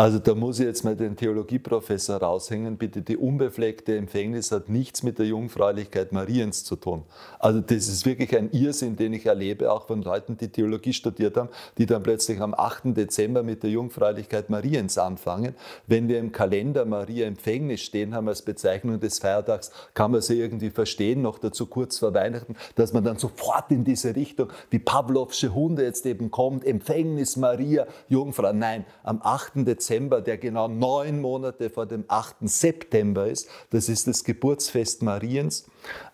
Also da muss ich jetzt mal den Theologieprofessor raushängen, bitte. Die unbefleckte Empfängnis hat nichts mit der Jungfräulichkeit Mariens zu tun. Also das ist wirklich ein Irrsinn, den ich erlebe, auch von Leuten, die Theologie studiert haben, die dann plötzlich am 8. Dezember mit der Jungfräulichkeit Mariens anfangen. Wenn wir im Kalender Maria Empfängnis stehen haben als Bezeichnung des Feiertags, kann man sie irgendwie verstehen, noch dazu kurz vor Weihnachten, dass man dann sofort in diese Richtung, wie Pavlovsche Hunde jetzt eben kommt, Empfängnis Maria, Jungfrau. Nein, am 8. Dezember Dezember, der genau neun Monate vor dem 8. September ist, das ist das Geburtsfest Mariens,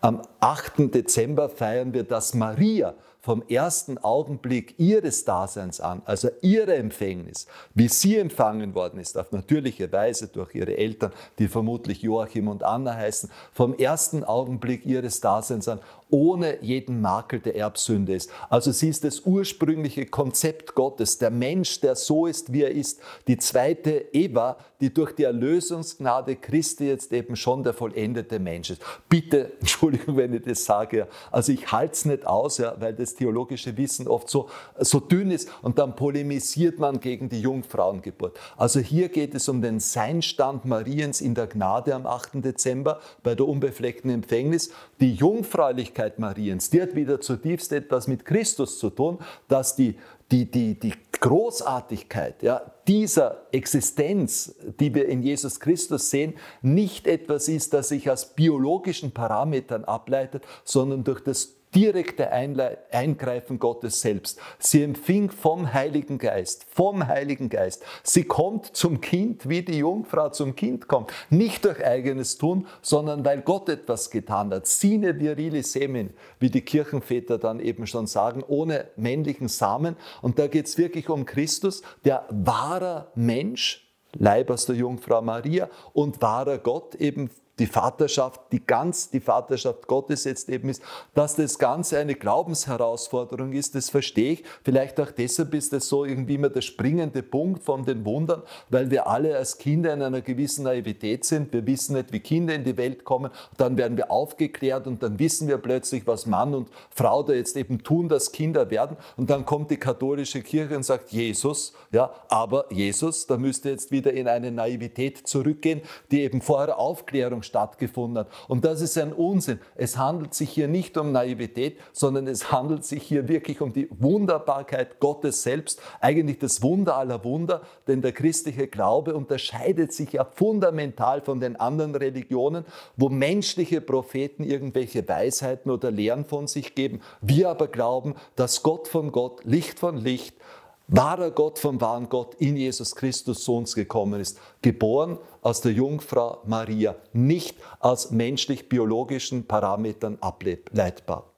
am 8. Dezember feiern wir dass Maria vom ersten Augenblick ihres Daseins an, also ihre Empfängnis, wie sie empfangen worden ist, auf natürliche Weise durch ihre Eltern, die vermutlich Joachim und Anna heißen, vom ersten Augenblick ihres Daseins an, ohne jeden Makel der Erbsünde ist. Also sie ist das ursprüngliche Konzept Gottes, der Mensch, der so ist, wie er ist, die zweite Eva, die durch die Erlösungsgnade Christi jetzt eben schon der vollendete Mensch ist. Bitte Entschuldigung, wenn ich das sage, also ich halte es nicht aus, ja, weil das theologische Wissen oft so, so dünn ist und dann polemisiert man gegen die Jungfrauengeburt. Also hier geht es um den Seinstand Mariens in der Gnade am 8. Dezember bei der unbefleckten Empfängnis. Die Jungfräulichkeit Mariens, die hat wieder zutiefst etwas mit Christus zu tun, dass die die, die, die Großartigkeit ja, dieser Existenz, die wir in Jesus Christus sehen, nicht etwas ist, das sich aus biologischen Parametern ableitet, sondern durch das direkte Einle Eingreifen Gottes selbst. Sie empfing vom Heiligen Geist, vom Heiligen Geist. Sie kommt zum Kind, wie die Jungfrau zum Kind kommt. Nicht durch eigenes Tun, sondern weil Gott etwas getan hat. Sine virili Semen, wie die Kirchenväter dann eben schon sagen, ohne männlichen Samen. Und da geht es wirklich um Christus, der wahrer Mensch, Leib aus der Jungfrau Maria und wahrer Gott eben die Vaterschaft, die ganz die Vaterschaft Gottes jetzt eben ist, dass das Ganze eine Glaubensherausforderung ist, das verstehe ich. Vielleicht auch deshalb ist das so irgendwie immer der springende Punkt von den Wundern, weil wir alle als Kinder in einer gewissen Naivität sind. Wir wissen nicht, wie Kinder in die Welt kommen. Dann werden wir aufgeklärt und dann wissen wir plötzlich, was Mann und Frau da jetzt eben tun, dass Kinder werden. Und dann kommt die katholische Kirche und sagt, Jesus, ja, aber Jesus, da müsste jetzt wieder in eine Naivität zurückgehen, die eben vorher Aufklärung stattgefunden hat. Und das ist ein Unsinn. Es handelt sich hier nicht um Naivität, sondern es handelt sich hier wirklich um die Wunderbarkeit Gottes selbst, eigentlich das Wunder aller Wunder, denn der christliche Glaube unterscheidet sich ja fundamental von den anderen Religionen, wo menschliche Propheten irgendwelche Weisheiten oder Lehren von sich geben. Wir aber glauben, dass Gott von Gott, Licht von Licht, wahrer Gott vom wahren Gott in Jesus Christus zu uns gekommen ist, geboren aus der Jungfrau Maria, nicht aus menschlich-biologischen Parametern ableitbar.